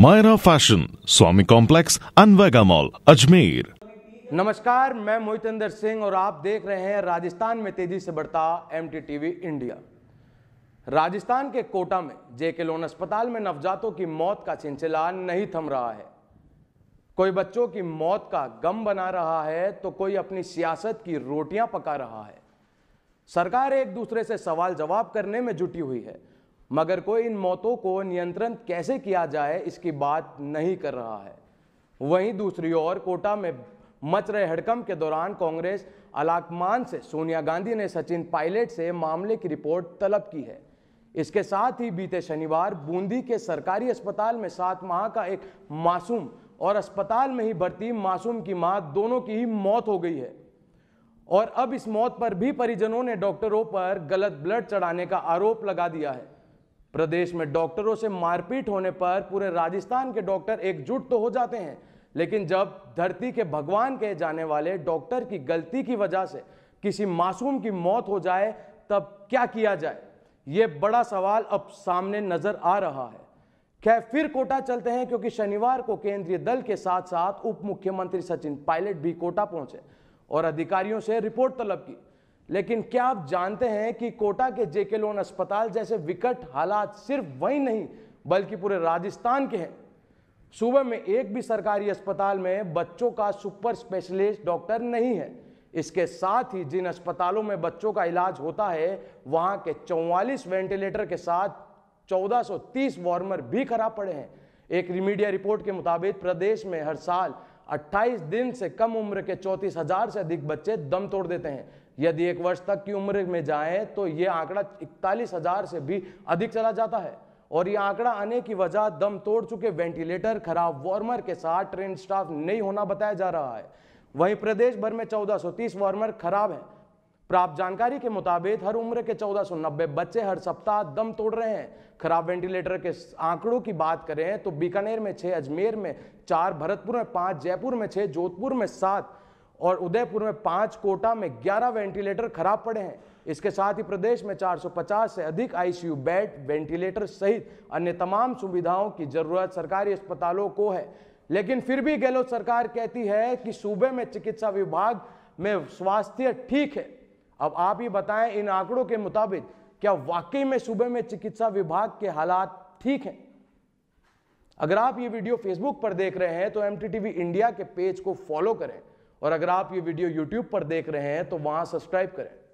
Myra fashion Swami complex अनवेगा mall Ajmer नमस्कार मैं मोहितेंद्र सिंह और आप देख रहे हैं राजस्थान में तेजी से बढ़ता एम टी इंडिया राजस्थान के कोटा में जेके लोन अस्पताल में नवजातों की मौत का सिलसिला नहीं थम रहा है कोई बच्चों की मौत का गम बना रहा है तो कोई अपनी सियासत की रोटियां पका रहा है सरकार एक दूसरे से सवाल जवाब करने में जुटी हुई है मगर कोई इन मौतों को नियंत्रण कैसे किया जाए इसकी बात नहीं कर रहा है वहीं दूसरी ओर कोटा में मच रहे हड़कम के दौरान कांग्रेस अलाकमान से सोनिया गांधी ने सचिन पायलट से मामले की रिपोर्ट तलब की है इसके साथ ही बीते शनिवार बूंदी के सरकारी अस्पताल में सात माह का एक मासूम और अस्पताल में ही भर्ती मासूम की मां दोनों की ही मौत हो गई है और अब इस मौत पर भी परिजनों ने डॉक्टरों पर गलत ब्लड चढ़ाने का आरोप लगा दिया है प्रदेश में डॉक्टरों से मारपीट होने पर पूरे राजस्थान के डॉक्टर एकजुट तो हो जाते हैं लेकिन जब धरती के भगवान कहे जाने वाले डॉक्टर की गलती की वजह से किसी मासूम की मौत हो जाए तब क्या किया जाए ये बड़ा सवाल अब सामने नजर आ रहा है खैर फिर कोटा चलते हैं क्योंकि शनिवार को केंद्रीय दल के साथ साथ उप मुख्यमंत्री सचिन पायलट भी कोटा पहुंचे और अधिकारियों से रिपोर्ट तलब की लेकिन क्या आप जानते हैं कि कोटा के जेके लोन अस्पताल जैसे विकट हालात सिर्फ वही नहीं बल्कि पूरे राजस्थान के हैं सुबह में एक भी सरकारी अस्पताल में बच्चों का सुपर स्पेशलिस्ट डॉक्टर नहीं है इसके साथ ही जिन अस्पतालों में बच्चों का इलाज होता है वहां के 44 वेंटिलेटर के साथ 1430 वार्मर भी खराब पड़े हैं एक रिमीडिया रिपोर्ट के मुताबिक प्रदेश में हर साल 28 दिन से कम उम्र के चौंतीस हजार से अधिक बच्चे दम तोड़ देते हैं यदि एक वर्ष तक की उम्र में जाएं तो ये आंकड़ा इकतालीस हजार से भी अधिक चला जाता है और ये आंकड़ा आने की वजह दम तोड़ चुके वेंटिलेटर खराब वार्मर के साथ ट्रेन स्टाफ नहीं होना बताया जा रहा है वहीं प्रदेश भर में चौदह वार्मर खराब हैं प्राप्त जानकारी के मुताबिक हर उम्र के चौदह सौ नब्बे बच्चे हर सप्ताह दम तोड़ रहे हैं खराब वेंटिलेटर के आंकड़ों की बात करें तो बीकानेर में छः अजमेर में चार भरतपुर में पाँच जयपुर में छः जोधपुर में सात और उदयपुर में पाँच कोटा में ग्यारह वेंटिलेटर खराब पड़े हैं इसके साथ ही प्रदेश में 450 से अधिक आईसीयू बेड वेंटिलेटर सहित अन्य तमाम सुविधाओं की जरूरत सरकारी अस्पतालों को है लेकिन फिर भी गहलोत सरकार कहती है कि सूबे में चिकित्सा विभाग में स्वास्थ्य ठीक है अब आप ही बताएं इन आंकड़ों के मुताबिक क्या वाकई में सूबे में चिकित्सा विभाग के हालात ठीक हैं अगर आप ये वीडियो फेसबुक पर देख रहे हैं तो एम इंडिया के पेज को फॉलो करें और अगर आप ये वीडियो यूट्यूब पर देख रहे हैं तो वहां सब्सक्राइब करें